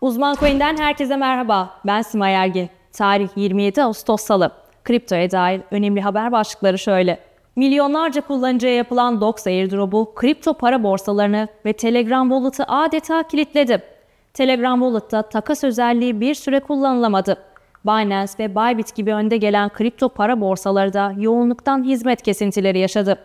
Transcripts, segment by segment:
Uzman Coin'den herkese merhaba. Ben Simay Ergi. Tarih 27 Ağustos Salı. Kriptoya dair önemli haber başlıkları şöyle. Milyonlarca kullanıcıya yapılan Dox airdrop'u kripto para borsalarını ve Telegram Wallet'ı adeta kilitledi. Telegram Wallet'ta takas özelliği bir süre kullanılamadı. Binance ve Bybit gibi önde gelen kripto para borsaları da yoğunluktan hizmet kesintileri yaşadı.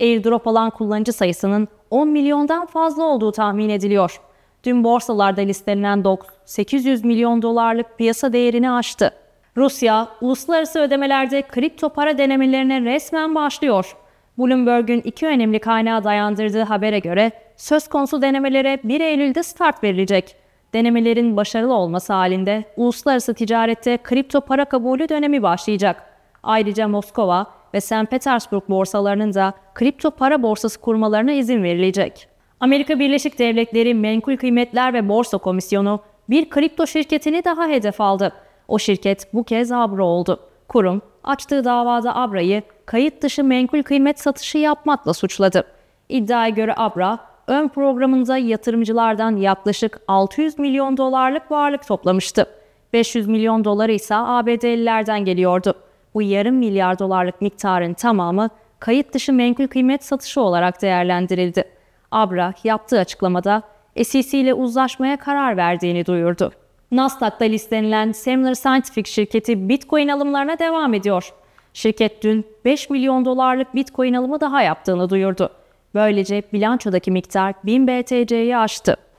Airdrop alan kullanıcı sayısının 10 milyondan fazla olduğu tahmin ediliyor dün borsalarda listelenen DOX 800 milyon dolarlık piyasa değerini aştı. Rusya, uluslararası ödemelerde kripto para denemelerine resmen başlıyor. Bloomberg'un iki önemli kaynağı dayandırdığı habere göre söz konusu denemelere 1 Eylül'de start verilecek. Denemelerin başarılı olması halinde uluslararası ticarette kripto para kabulü dönemi başlayacak. Ayrıca Moskova ve St. Petersburg borsalarının da kripto para borsası kurmalarına izin verilecek. Amerika Birleşik Devletleri Menkul Kıymetler ve Borsa Komisyonu bir kripto şirketini daha hedef aldı. O şirket bu kez Abra oldu. Kurum, açtığı davada Abra'yı kayıt dışı menkul kıymet satışı yapmakla suçladı. İddiaya göre Abra, ön programında yatırımcılardan yaklaşık 600 milyon dolarlık varlık toplamıştı. 500 milyon doları ise ABD'lilerden geliyordu. Bu yarım milyar dolarlık miktarın tamamı kayıt dışı menkul kıymet satışı olarak değerlendirildi. Abrak yaptığı açıklamada SEC ile uzlaşmaya karar verdiğini duyurdu. Nasdaq'ta listelenen Semler Scientific şirketi Bitcoin alımlarına devam ediyor. Şirket dün 5 milyon dolarlık Bitcoin alımı daha yaptığını duyurdu. Böylece bilançodaki miktar 1000 BTC'yi aştı.